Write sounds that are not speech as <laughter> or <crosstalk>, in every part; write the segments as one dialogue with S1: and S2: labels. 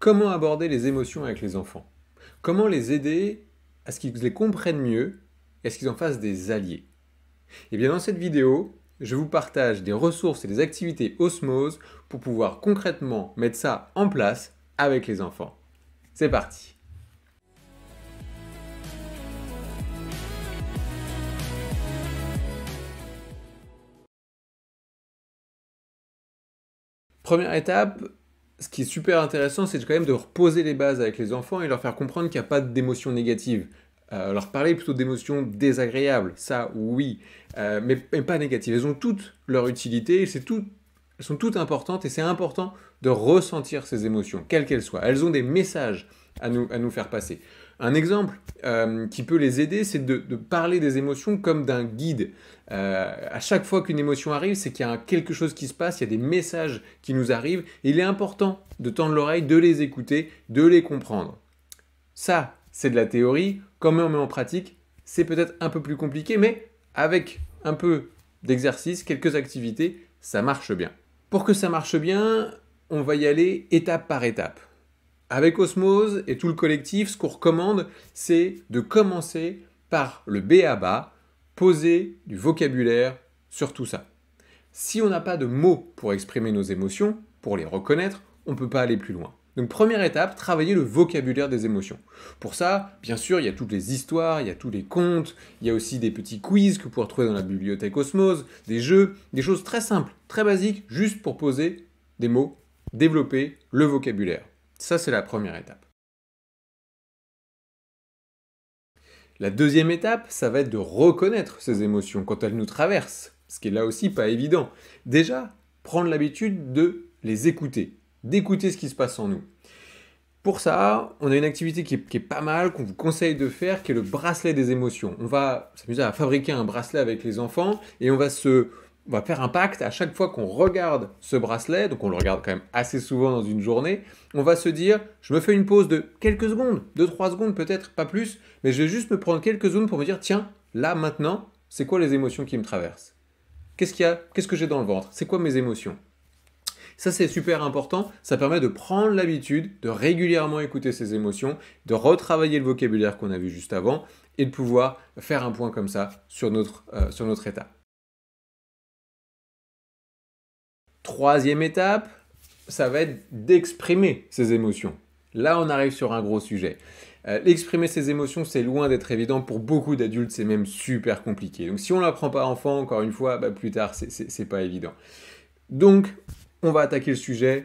S1: Comment aborder les émotions avec les enfants Comment les aider à ce qu'ils les comprennent mieux et à ce qu'ils en fassent des alliés Et eh bien dans cette vidéo, je vous partage des ressources et des activités osmose pour pouvoir concrètement mettre ça en place avec les enfants. C'est parti Première étape, ce qui est super intéressant, c'est quand même de reposer les bases avec les enfants et leur faire comprendre qu'il n'y a pas d'émotions négatives. Euh, leur parler plutôt d'émotions désagréables, ça oui, euh, mais, pas négatives. Elles ont toutes leur utilité, elles sont toutes importantes et c'est important de ressentir ces émotions, quelles qu'elles soient. Elles ont des messages à nous faire passer. Un exemple euh, qui peut les aider, c'est de, parler des émotions comme d'un guide. Euh, à chaque fois qu'une émotion arrive, c'est qu'il y a quelque chose qui se passe, il y a des messages qui nous arrivent, il est important de tendre l'oreille, de les écouter, de les comprendre. Ça, c'est de la théorie, comment on met en pratique, c'est peut-être un peu plus compliqué, mais avec un peu d'exercice, quelques activités, ça marche bien. Pour que ça marche bien, on va y aller étape par étape. Avec Osmose et tout le collectif, ce qu'on recommande, c'est de commencer par le B à bas, poser du vocabulaire sur tout ça. Si on n'a pas de mots pour exprimer nos émotions, pour les reconnaître, on ne peut pas aller plus loin. Donc première étape, travailler le vocabulaire des émotions. Pour ça, bien sûr, il y a toutes les histoires, il y a tous les contes, il y a aussi des petits quiz que vous pouvez retrouver dans la bibliothèque Osmose, des jeux, des choses très simples, très basiques, juste pour poser des mots, développer le vocabulaire. Ça, c'est la première étape. La deuxième étape, ça va être de reconnaître ces émotions quand elles nous traversent, ce qui est là aussi pas évident. Déjà, prendre l'habitude de les écouter, d'écouter ce qui se passe en nous. Pour ça, on a une activité qui est, qui est pas mal, qu'on vous conseille de faire, qui est le bracelet des émotions. On va s'amuser à fabriquer un bracelet avec les enfants et on va se, on va faire un pacte à chaque fois qu'on regarde ce bracelet, donc on le regarde quand même assez souvent dans une journée, on va se dire, je me fais une pause de quelques secondes, de 3 secondes peut-être, pas plus, mais je vais juste me prendre quelques secondes pour me dire, tiens, là maintenant, c'est quoi les émotions qui me traversent Qu'est-ce qu'il y a Qu'est-ce que j'ai dans le ventre C'est quoi mes émotions ça, c'est super important. Ça permet de prendre l'habitude de régulièrement écouter ses émotions, de retravailler le vocabulaire qu'on a vu juste avant et de pouvoir faire un point comme ça sur notre, euh, sur notre état. Troisième étape, ça va être d'exprimer ses émotions. Là, on arrive sur un gros sujet. Euh, exprimer ses émotions, c'est loin d'être évident. Pour beaucoup d'adultes, c'est même super compliqué. Donc, si on ne l'apprend pas enfant, encore une fois, bah, plus tard, c'est pas évident. Donc, on va attaquer le sujet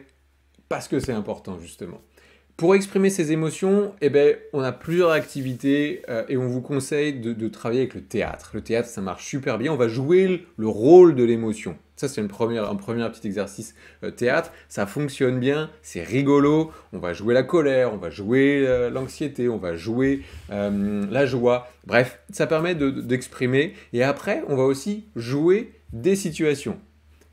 S1: parce que c'est important, justement. Pour exprimer ses émotions, eh ben, on a plusieurs activités euh, et on vous conseille de, travailler avec le théâtre. Le théâtre, ça marche super bien. On va jouer le rôle de l'émotion. Ça, c'est un premier petit exercice euh, théâtre. Ça fonctionne bien, c'est rigolo. On va jouer la colère, on va jouer euh, l'anxiété, on va jouer euh, la joie. Bref, ça permet d'exprimer. et après, on va aussi jouer des situations.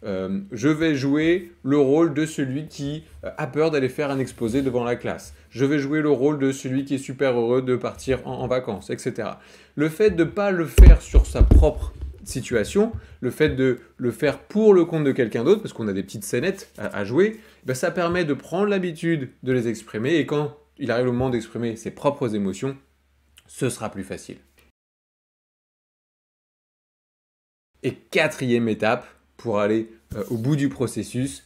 S1: je vais jouer le rôle de celui qui a peur d'aller faire un exposé devant la classe. Je vais jouer le rôle de celui qui est super heureux de partir en, en vacances, etc. Le fait de ne pas le faire sur sa propre situation, le fait de le faire pour le compte de quelqu'un d'autre, parce qu'on a des petites scénettes à, jouer, ben, ça permet de prendre l'habitude de les exprimer et quand il arrive le moment d'exprimer ses propres émotions, ce sera plus facile. Et quatrième étape pour aller euh, au bout du processus,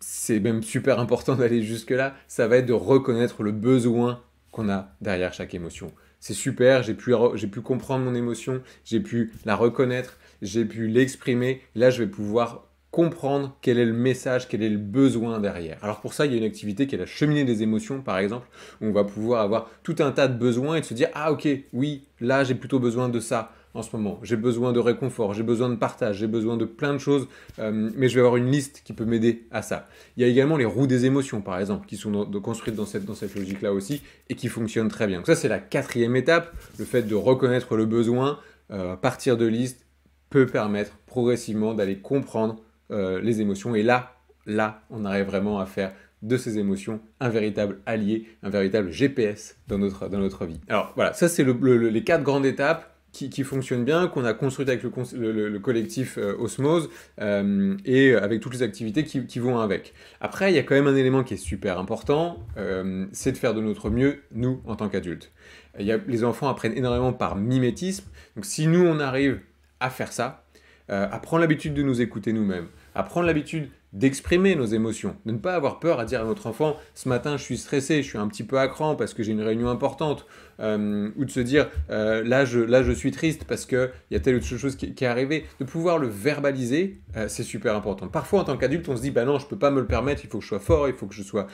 S1: c'est même super important <laughs> d'aller jusque-là, ça va être de reconnaître le besoin qu'on a derrière chaque émotion c'est super, j'ai pu, j'ai pu comprendre mon émotion, j'ai pu la reconnaître, j'ai pu l'exprimer. Là, je vais pouvoir comprendre quel est le message, quel est le besoin derrière. Alors pour ça, il y a une activité qui est la cheminée des émotions, par exemple, où on va pouvoir avoir tout un tas de besoins et de se dire, ah ok, oui, là j'ai plutôt besoin de ça en ce moment. J'ai besoin de réconfort, j'ai besoin de partage, j'ai besoin de plein de choses, euh, mais je vais avoir une liste qui peut m'aider à ça. Il y a également les roues des émotions, par exemple, qui sont construites dans cette, logique-là aussi et qui fonctionnent très bien. Donc ça, c'est la quatrième étape, le fait de reconnaître le besoin, euh, partir de liste, peut permettre progressivement d'aller comprendre euh, les émotions. Et là, là, on arrive vraiment à faire de ces émotions, un véritable allié, un véritable GPS dans notre, dans notre vie. Alors voilà, ça c'est les quatre grandes étapes qui, fonctionne bien, qu'on a construit avec le, collectif euh, Osmose euh, et avec toutes les activités qui, vont avec. Après, il y a quand même un élément qui est super important, euh, c'est de faire de notre mieux, nous, en tant qu'adultes. les enfants apprennent énormément par mimétisme, donc si nous, on arrive à faire ça, à prendre l'habitude de nous écouter nous-mêmes, à prendre l'habitude d'exprimer nos émotions, de ne pas avoir peur à dire à notre enfant ce matin je suis stressé, je suis un petit peu à parce que j'ai une réunion importante, euh, ou de se dire euh, là, je, là je suis triste parce qu'il y a telle ou telle chose qui, est arrivée, de pouvoir le verbaliser, euh, c'est super important. Parfois en tant qu'adulte on se dit bah non je peux pas me le permettre, il faut que je sois fort, il faut que je sois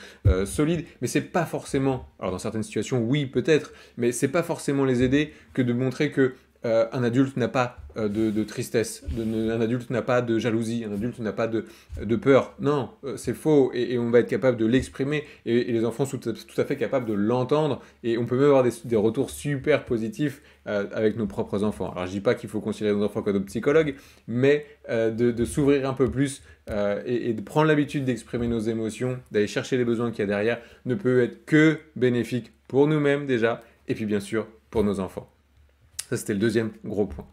S1: solide, mais c'est pas forcément, alors dans certaines situations oui peut-être, mais c'est pas forcément les aider que de montrer que un adulte n'a pas euh, de, tristesse. un adulte n'a pas de jalousie, un adulte n'a pas de, peur. Non, euh, c'est faux et, on va être capable de l'exprimer et, les enfants sont tout à, fait capables de l'entendre et on peut même avoir des, retours super positifs euh, avec nos propres enfants. Alors je dis pas qu'il faut considérer nos enfants comme des psychologues, mais de, s'ouvrir un peu plus et, de prendre l'habitude d'exprimer nos émotions, d'aller chercher les besoins qu'il y a derrière, ne peut être que bénéfique pour nous-mêmes déjà, et puis bien sûr pour nos enfants. Ça c'était le deuxième gros point.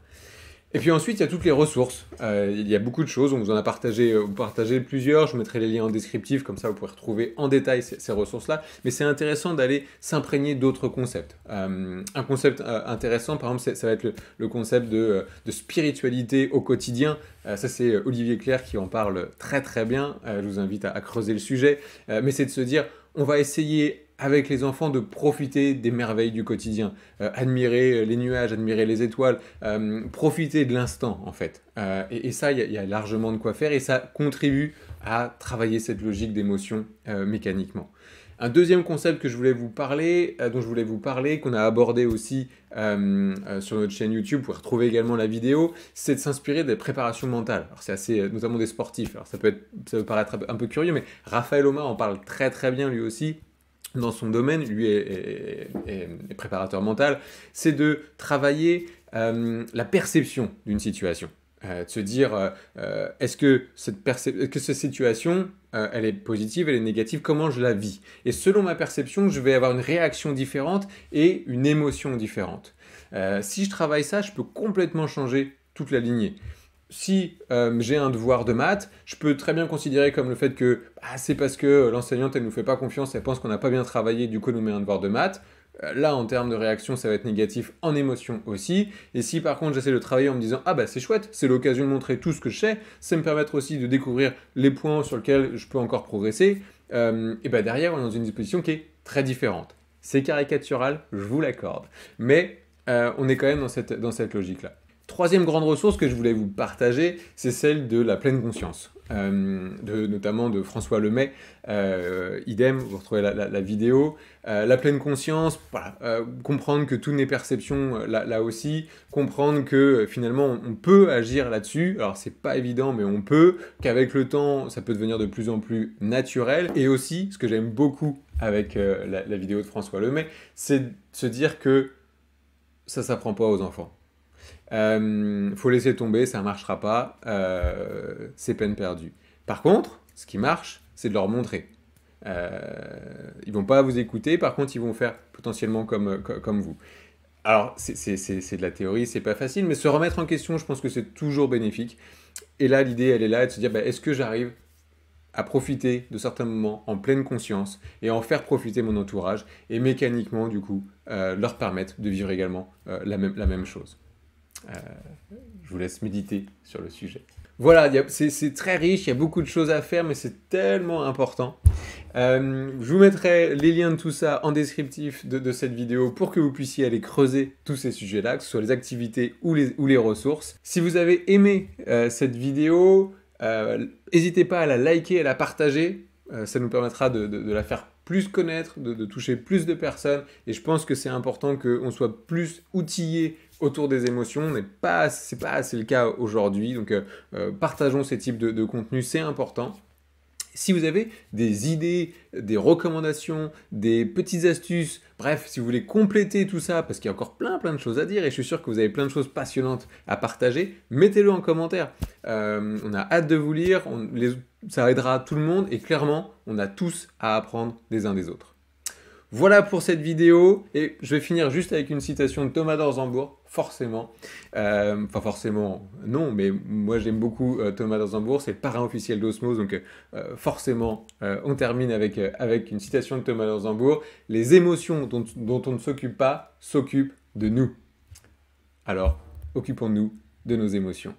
S1: Et puis ensuite, il y a toutes les ressources. Euh, il y a beaucoup de choses. On vous en a partagé, euh, plusieurs. Je mettrai les liens en descriptif, comme ça vous pourrez retrouver en détail ces, ressources-là. Mais c'est intéressant d'aller s'imprégner d'autres concepts. Euh, un concept intéressant, par exemple, ça va être le, concept de, spiritualité au quotidien. ça, c'est Olivier Claire qui en parle très très bien. je vous invite à, à creuser le sujet. mais c'est de se dire, on va essayer avec les enfants de profiter des merveilles du quotidien, euh, admirer les nuages, admirer les étoiles, euh, profiter de l'instant en fait. Euh, et, ça, il y, a largement de quoi faire et ça contribue à travailler cette logique d'émotion mécaniquement. Un deuxième concept que je voulais vous parler, dont je voulais vous parler, qu'on a abordé aussi sur notre chaîne YouTube, vous pouvez retrouver également la vidéo, c'est de s'inspirer des préparations mentales. Alors c'est assez, notamment des sportifs. Alors ça peut, être, ça peut paraître un peu curieux, mais Raphaël Omar en parle très très bien lui aussi dans son domaine, lui est, préparateur mental, c'est de travailler euh, la perception d'une situation. Euh, de se dire, euh, est-ce que cette situation, elle est positive, elle est négative, comment je la vis Et selon ma perception, je vais avoir une réaction différente et une émotion différente. si je travaille ça, je peux complètement changer toute la lignée si euh, j'ai un devoir de maths, je peux très bien considérer comme le fait que bah, c'est parce que euh, l'enseignante, elle ne nous fait pas confiance, elle pense qu'on n'a pas bien travaillé, du coup, nous met un devoir de maths. Euh, là, en termes de réaction, ça va être négatif en émotion aussi. Et si par contre j'essaie de travailler en me disant Ah bah c'est chouette, c'est l'occasion de montrer tout ce que je sais, c'est me permettre aussi de découvrir les points sur lesquels je peux encore progresser, et bah derrière on est dans une disposition qui est très différente. C'est caricatural, je vous l'accorde. Mais on est quand même dans cette logique-là. Troisième grande ressource que je voulais vous partager, c'est celle de la pleine conscience, euh, notamment de François Lemay. Euh, idem, vous retrouvez la, vidéo. Euh, la pleine conscience, comprendre que tout n'est perception là, aussi, comprendre que finalement on peut agir là-dessus. Alors c'est pas évident, mais on peut, qu'avec le temps ça peut devenir de plus en plus naturel. Et aussi, ce que j'aime beaucoup avec la, la vidéo de François Lemay, c'est de se dire que ça s'apprend pas aux enfants euh, faut laisser tomber, ça ne marchera pas, euh, c'est peine perdue. Par contre, ce qui marche, c'est de leur montrer. Euh, ils euh, vont pas vous écouter, par contre, ils vont faire potentiellement comme, comme vous. Alors, c'est de la théorie, c'est pas facile, mais se remettre en question, je pense que c'est toujours bénéfique. Et là, l'idée, elle est là, de se dire, bah, est-ce que j'arrive à profiter de certains moments en pleine conscience et en faire profiter mon entourage et mécaniquement, du coup, euh, leur permettre de vivre également la, même, la même chose. Euh, je vous laisse méditer sur le sujet. Voilà, c'est très riche, il y a beaucoup de choses à faire, mais c'est tellement important. Euh, je vous mettrai les liens de tout ça en descriptif de, cette vidéo pour que vous puissiez aller creuser tous ces sujets-là, que ce soit les activités ou les, ou les ressources. Si vous avez aimé euh, cette vidéo, n'hésitez pas à la liker, à la partager. ça nous permettra de, de la faire plus connaître, de, toucher plus de personnes. Et je pense que c'est important qu'on soit plus outillé autour des émotions. Mais pas, c'est pas assez le cas aujourd'hui. Donc, euh, euh, partageons ces types de, contenus, c'est important. Si vous avez des idées, des recommandations, des petites astuces, bref, si vous voulez compléter tout ça, parce qu'il y a encore plein plein de choses à dire et je suis sûr que vous avez plein de choses passionnantes à partager, mettez-le en commentaire. Euh, on a hâte de vous lire. On, les ça aidera tout le monde et clairement, on a tous à apprendre des uns des autres. Voilà pour cette vidéo et je vais finir juste avec une citation de Thomas d'Orzambourg, forcément. Euh, enfin forcément, non, mais moi j'aime beaucoup euh, Thomas d'Orzambourg, c'est le parrain officiel d'Osmose, donc euh, forcément on termine avec, avec une citation de Thomas d'Orzambourg. Les émotions dont on ne s'occupe pas s'occupent de nous. Alors, occupons-nous de nos émotions.